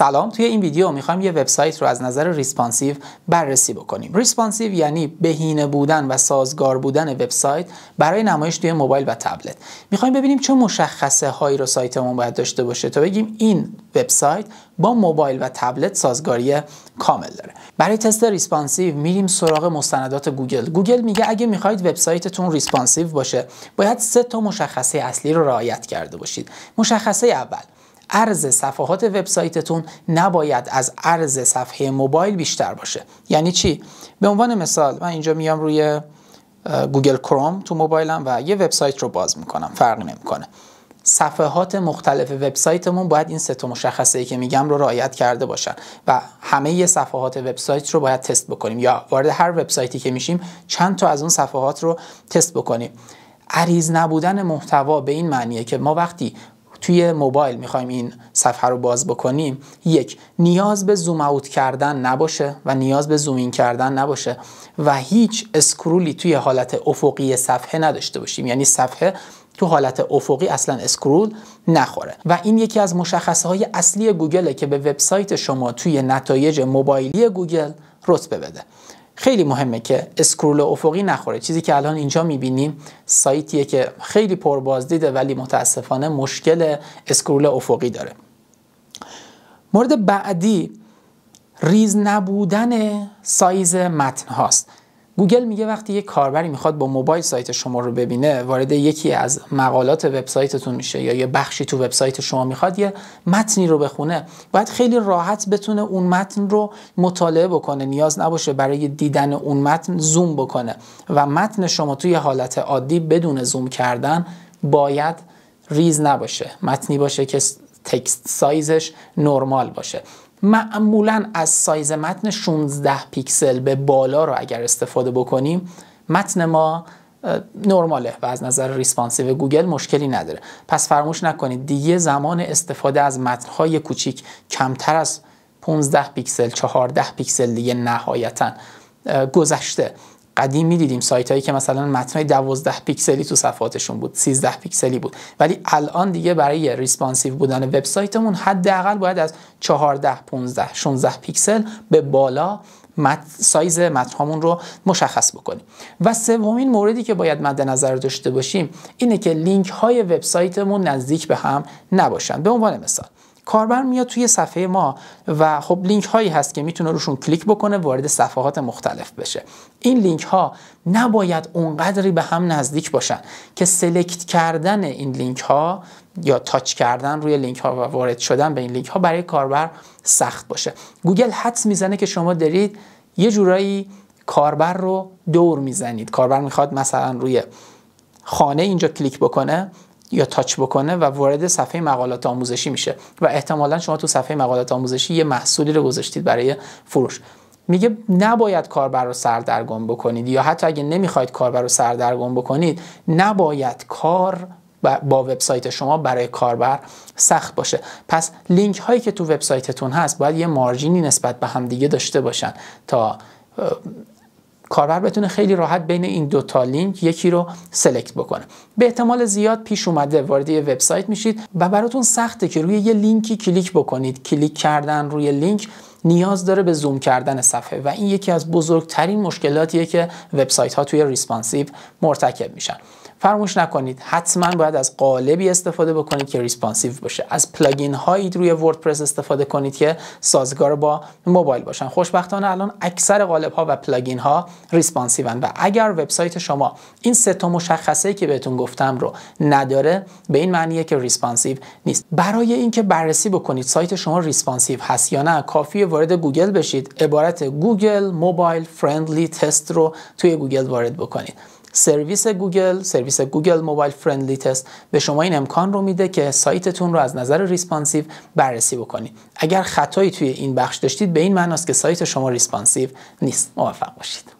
سلام توی این ویدیو میخوایم یه وبسایت رو از نظر ریسپانسیو بررسی بکنیم ریسپانسیو یعنی بهینه بودن و سازگار بودن وبسایت برای نمایش توی موبایل و تبلت میخوایم ببینیم چه مشخصه هایی رو سایتمون باید داشته باشه تا بگیم این وبسایت با موبایل و تبلت سازگاری کامل داره برای تست ریسپانسیو میریم سراغ مستندات گوگل گوگل میگه اگه میخواید وبسایتتون ریسپانسیو باشه باید سه تا مشخصه اصلی رو رعایت کرده باشید مشخصه اول ارز صفحات وبسایتتون نباید از ارز صفحه موبایل بیشتر باشه یعنی چی به عنوان مثال من اینجا میام روی گوگل کروم تو موبایلم و یه وبسایت رو باز میکنم فرقی نمیکنه صفحات مختلف وبسایتمون باید این سه تا مشخصه ای که میگم رو رعایت کرده باشن و همه صفحات وبسایت رو باید تست بکنیم یا وارد هر وبسایتی که میشیم چند تا از اون صفحات رو تست بکنیم عریض نبودن محتوا به این معنیه که ما وقتی توی موبایل میخوایم این صفحه رو باز بکنیم یک نیاز به زوم اوت کردن نباشه و نیاز به زوم این کردن نباشه و هیچ اسکرولی توی حالت افقی صفحه نداشته باشیم یعنی صفحه تو حالت افقی اصلا اسکرول نخوره و این یکی از مشخصه های اصلی گوگله که به وبسایت شما توی نتایج موبایلی گوگل رتبه بده خیلی مهمه که اسکرول افقی نخوره چیزی که الان اینجا میبینیم سایتیه که خیلی پربازدیده ولی متاسفانه مشکل اسکرول افقی داره مورد بعدی ریز نبودن سایز متن هاست گوگل میگه وقتی یه کاربری میخواد با موبایل سایت شما رو ببینه وارد یکی از مقالات وبسایتتون میشه یا یه بخشی تو وبسایت شما میخواد یه متنی رو بخونه باید خیلی راحت بتونه اون متن رو مطالعه بکنه نیاز نباشه برای دیدن اون متن زوم بکنه و متن شما توی حالت عادی بدون زوم کردن باید ریز نباشه متنی باشه که تکست سایزش نرمال باشه معمولا از سایز متن 16 پیکسل به بالا رو اگر استفاده بکنیم متن ما نرماله و از نظر ریسپانسیو گوگل مشکلی نداره پس فراموش نکنید دیگه زمان استفاده از متنهای کوچیک کمتر از 15 پیکسل 14 پیکسل دیگه نهایتا گذشته قدیم دیدیم سایت هایی که مثلا متن 12 پیکسلی تو صفحاتشون بود 13 پیکسلی بود ولی الان دیگه برای ریسپانسیو بودن وبسایتمون حداقل باید از 14 15 16 پیکسل به بالا مت، سایز متنهامون رو مشخص بکنیم و سومین موردی که باید مد نظر داشته باشیم اینه که لینک های وبسایتمون نزدیک به هم نباشن به عنوان مثال کاربر میاد توی صفحه ما و خب لینک هایی هست که میتونه روشون کلیک بکنه وارد صفحات مختلف بشه این لینک ها نباید اونقدری به هم نزدیک باشن که سلکت کردن این لینک ها یا تاچ کردن روی لینک ها و وارد شدن به این لینک ها برای کاربر سخت باشه گوگل حدس میزنه که شما دارید یه جورایی کاربر رو دور میزنید کاربر میخواد مثلا روی خانه اینجا کلیک بکنه یا تاچ بکنه و وارد صفحه مقالات آموزشی میشه و احتمالا شما تو صفحه مقالات آموزشی یه محصولی رو گذاشتید برای فروش میگه نباید کاربر رو سردرگم بکنید یا حتی اگه نمیخواید کاربر رو سردرگم بکنید نباید کار با وبسایت شما برای کاربر سخت باشه پس لینک هایی که تو وبسایتتون هست باید یه مارجینی نسبت به همدیگه داشته باشن تا کاربر بتونه خیلی راحت بین این دو تا لینک یکی رو سلکت بکنه به احتمال زیاد پیش اومده وارد یه وبسایت میشید و براتون سخته که روی یه لینکی کلیک بکنید کلیک کردن روی لینک نیاز داره به زوم کردن صفحه و این یکی از بزرگترین مشکلاتیه که وبسایت ها توی ریسپانسیو مرتکب میشن فراموش نکنید حتما باید از قالبی استفاده بکنید که ریسپانسیو باشه از پلاگین هایی روی وردپرس استفاده کنید که سازگار با موبایل باشن خوشبختانه الان اکثر قالب ها و پلاگین ها ریسپانسیون و اگر وبسایت شما این سه تا مشخصه که بهتون گفتم رو نداره به این معنیه که ریسپانسیو نیست برای اینکه بررسی بکنید سایت شما ریسپانسیو هست یا نه وارد گوگل بشید عبارت گوگل موبایل فرندلی تست رو توی گوگل وارد بکنید سرویس گوگل سرویس گوگل موبایل فرندلی تست به شما این امکان رو میده که سایتتون رو از نظر ریسپانسیو بررسی بکنید اگر خطایی توی این بخش داشتید به این معناست که سایت شما ریسپانسیو نیست موفق باشید